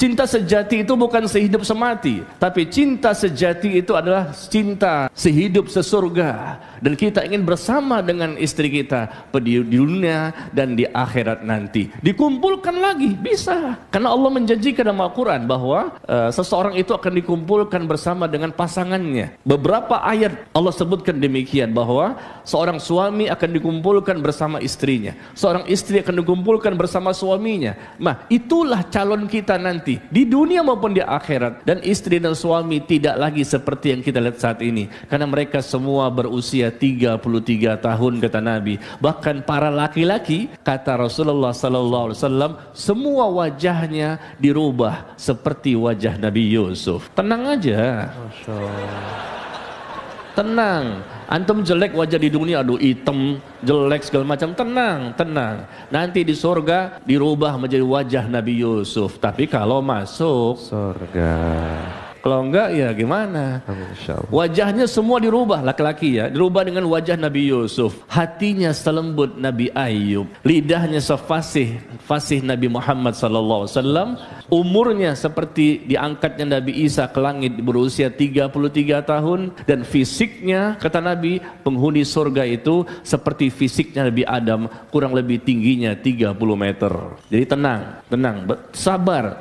Cinta sejati itu bukan sehidup semati, tapi cinta sejati itu adalah cinta sehidup sesurga. Dan kita ingin bersama dengan istri kita di dunia dan di akhirat nanti. Dikumpulkan lagi bisa, karena Allah menjanjikan dalam Al-Quran bahwa e, seseorang itu akan dikumpulkan bersama dengan pasangannya. Beberapa ayat Allah sebutkan demikian bahwa seorang suami akan dikumpulkan bersama istrinya, seorang istri akan dikumpulkan bersama suaminya. Nah, itulah calon kita nanti di dunia maupun di akhirat dan istri dan suami tidak lagi seperti yang kita lihat saat ini karena mereka semua berusia 33 tahun kata Nabi bahkan para laki-laki kata Rasulullah sallallahu alaihi wasallam semua wajahnya dirubah seperti wajah Nabi Yusuf tenang aja tenang antum jelek wajah di dunia aduh hitam jelek segala macam tenang tenang nanti di surga dirubah menjadi wajah Nabi Yusuf tapi kalau masuk surga kalau enggak ya gimana? Wajahnya semua dirubah laki-laki ya, dirubah dengan wajah Nabi Yusuf. Hatinya selembut Nabi Ayub, lidahnya sefasih fasih Nabi Muhammad sallallahu alaihi wasallam, umurnya seperti diangkatnya Nabi Isa ke langit berusia 33 tahun dan fisiknya kata Nabi penghuni surga itu seperti fisiknya Nabi Adam kurang lebih tingginya 30 meter. Jadi tenang, tenang, sabar.